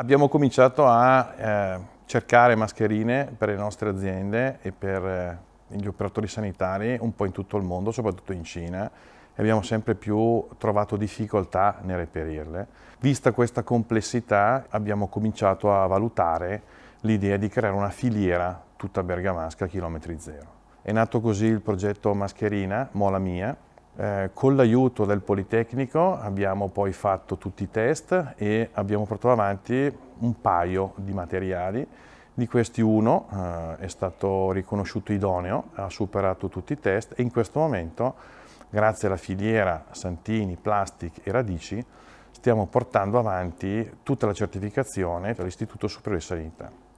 Abbiamo cominciato a eh, cercare mascherine per le nostre aziende e per eh, gli operatori sanitari un po' in tutto il mondo, soprattutto in Cina, e abbiamo sempre più trovato difficoltà nel reperirle. Vista questa complessità abbiamo cominciato a valutare l'idea di creare una filiera tutta bergamasca a chilometri zero. È nato così il progetto Mascherina, Mola Mia, eh, con l'aiuto del Politecnico abbiamo poi fatto tutti i test e abbiamo portato avanti un paio di materiali. Di questi uno eh, è stato riconosciuto idoneo, ha superato tutti i test e in questo momento, grazie alla filiera Santini, Plastic e Radici, stiamo portando avanti tutta la certificazione dall'Istituto Superiore di Sanità.